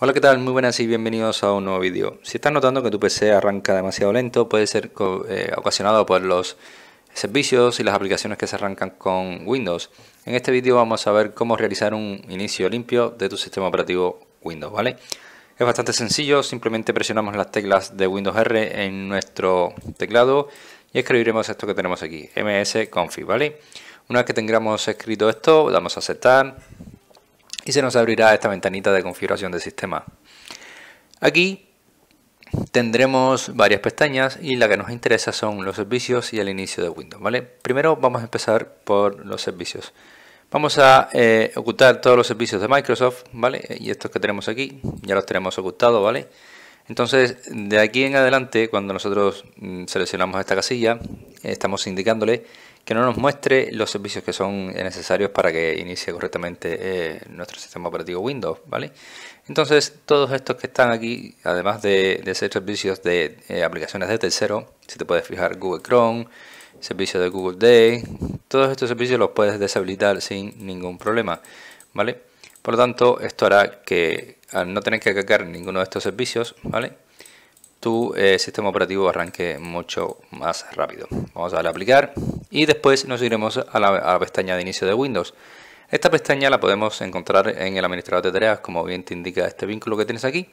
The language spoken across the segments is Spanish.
Hola qué tal, muy buenas y bienvenidos a un nuevo vídeo. Si estás notando que tu PC arranca demasiado lento, puede ser eh, ocasionado por los servicios y las aplicaciones que se arrancan con Windows. En este vídeo vamos a ver cómo realizar un inicio limpio de tu sistema operativo Windows, ¿vale? Es bastante sencillo, simplemente presionamos las teclas de Windows R en nuestro teclado y escribiremos esto que tenemos aquí, msconfig, ¿vale? Una vez que tengamos escrito esto, damos a aceptar, y se nos abrirá esta ventanita de configuración de sistema. Aquí tendremos varias pestañas y la que nos interesa son los servicios y el inicio de Windows. ¿vale? Primero vamos a empezar por los servicios. Vamos a eh, ocultar todos los servicios de Microsoft, ¿vale? Y estos que tenemos aquí, ya los tenemos ocultados, ¿vale? Entonces, de aquí en adelante, cuando nosotros mm, seleccionamos esta casilla, estamos indicándole que no nos muestre los servicios que son necesarios para que inicie correctamente eh, nuestro sistema operativo Windows, ¿vale? Entonces, todos estos que están aquí, además de, ser servicios de eh, aplicaciones de tercero, si te puedes fijar Google Chrome, servicios de Google Day, todos estos servicios los puedes deshabilitar sin ningún problema, ¿vale? Por lo tanto, esto hará que al no tener que cargar ninguno de estos servicios, ¿vale? Tu eh, sistema operativo arranque mucho más rápido. Vamos a darle a aplicar y después nos iremos a la, pestaña de inicio de Windows. Esta pestaña la podemos encontrar en el administrador de tareas, como bien te indica este vínculo que tienes aquí.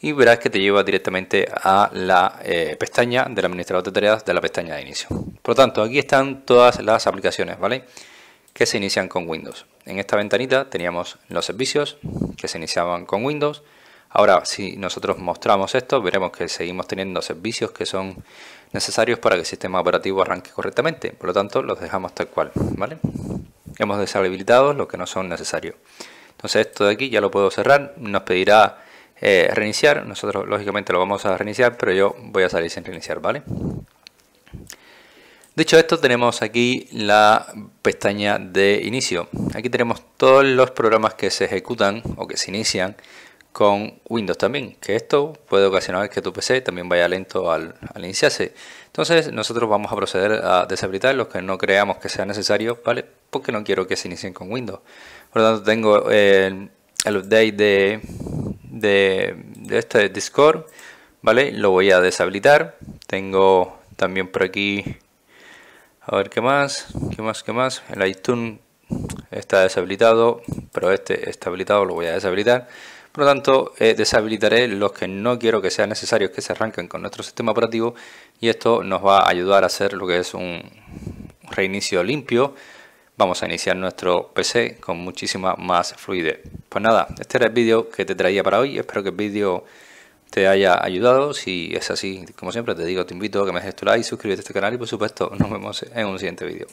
Y verás que te lleva directamente a la eh, pestaña del administrador de tareas de la pestaña de inicio. Por lo tanto, aquí están todas las aplicaciones, ¿vale? Que se inician con Windows. En esta ventanita teníamos los servicios que se iniciaban con Windows. Ahora, si nosotros mostramos esto, veremos que seguimos teniendo servicios que son necesarios para que el sistema operativo arranque correctamente, por lo tanto los dejamos tal cual, ¿vale? Hemos deshabilitado lo que no son necesarios. Entonces esto de aquí ya lo puedo cerrar, nos pedirá eh, reiniciar, nosotros lógicamente lo vamos a reiniciar, pero yo voy a salir sin reiniciar, ¿vale? Dicho esto, tenemos aquí la pestaña de inicio. Aquí tenemos todos los programas que se ejecutan o que se inician con Windows también, que esto puede ocasionar que tu PC también vaya lento al, al, iniciarse. Entonces nosotros vamos a proceder a deshabilitar los que no creamos que sea necesario, ¿vale? Porque no quiero que se inicien con Windows. Por lo tanto tengo el, update de, de, de este Discord, ¿vale? Lo voy a deshabilitar. Tengo también por aquí, a ver qué más, qué más, qué más. El iTunes está deshabilitado, pero este está habilitado, lo voy a deshabilitar. Por lo tanto, eh, deshabilitaré los que no quiero que sean necesarios que se arranquen con nuestro sistema operativo y esto nos va a ayudar a hacer lo que es un reinicio limpio. Vamos a iniciar nuestro PC con muchísima más fluidez. Pues nada, este era el vídeo que te traía para hoy. Espero que el vídeo te haya ayudado. Si es así, como siempre te digo, te invito a que me dejes tu like, suscríbete a este canal y por supuesto nos vemos en un siguiente vídeo.